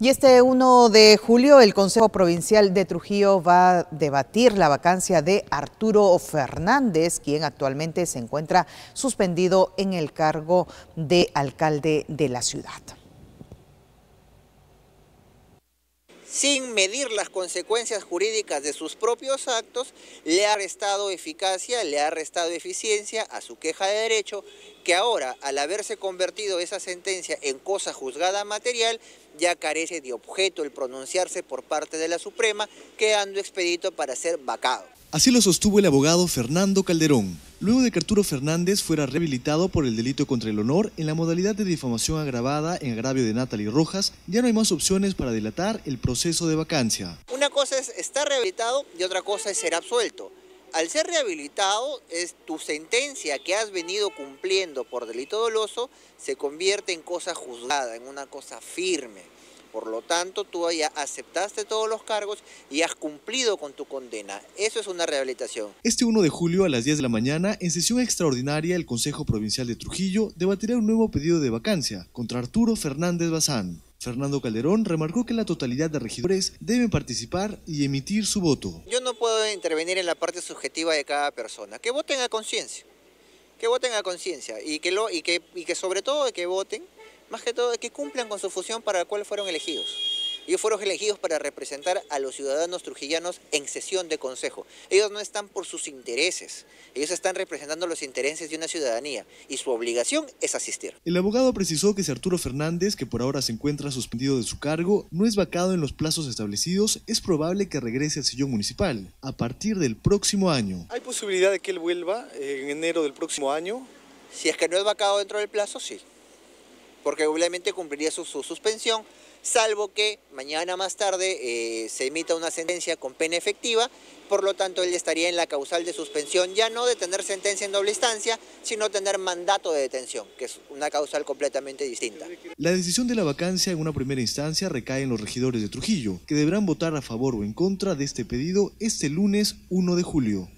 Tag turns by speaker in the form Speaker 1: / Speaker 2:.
Speaker 1: Y este 1 de julio el Consejo Provincial de Trujillo va a debatir la vacancia de Arturo Fernández, quien actualmente se encuentra suspendido en el cargo de alcalde de la ciudad. sin medir las consecuencias jurídicas de sus propios actos, le ha restado eficacia, le ha restado eficiencia a su queja de derecho, que ahora, al haberse convertido esa sentencia en cosa juzgada material, ya carece de objeto el pronunciarse por parte de la Suprema, quedando expedito para ser
Speaker 2: vacado. Así lo sostuvo el abogado Fernando Calderón, luego de que Arturo Fernández fuera rehabilitado por el delito contra el honor en la modalidad de difamación agravada en agravio de Natalie Rojas, ya no hay más opciones para dilatar el proceso de vacancia.
Speaker 1: Una cosa es estar rehabilitado y otra cosa es ser absuelto. Al ser rehabilitado, es tu sentencia que has venido cumpliendo por delito doloso se convierte en cosa juzgada, en una cosa firme. Por lo tanto, tú ya aceptaste todos los cargos y has cumplido con tu condena. Eso es una rehabilitación.
Speaker 2: Este 1 de julio a las 10 de la mañana, en sesión extraordinaria, el Consejo Provincial de Trujillo debatirá un nuevo pedido de vacancia contra Arturo Fernández Bazán. Fernando Calderón remarcó que la totalidad de regidores deben participar y emitir su voto.
Speaker 1: Yo no puedo intervenir en la parte subjetiva de cada persona. Que voten a conciencia. Que voten a conciencia y que y que sobre todo que voten más que todo, que cumplan con su función para la cual fueron elegidos. Ellos fueron elegidos para representar a los ciudadanos trujillanos en sesión de consejo. Ellos no están por sus intereses, ellos están representando los intereses de una ciudadanía y su obligación es asistir.
Speaker 2: El abogado precisó que si Arturo Fernández, que por ahora se encuentra suspendido de su cargo, no es vacado en los plazos establecidos, es probable que regrese al sillón municipal a partir del próximo año. Hay posibilidad de que él vuelva eh, en enero del próximo año. Si
Speaker 1: es que no es vacado dentro del plazo, sí porque obviamente cumpliría su, suspensión, salvo que mañana más tarde eh, se emita una sentencia con pena efectiva, por lo tanto él estaría en la causal de suspensión, ya no de tener sentencia en doble instancia, sino tener mandato de detención, que es una causal completamente distinta.
Speaker 2: La decisión de la vacancia en una primera instancia recae en los regidores de Trujillo, que deberán votar a favor o en contra de este pedido este lunes 1 de julio.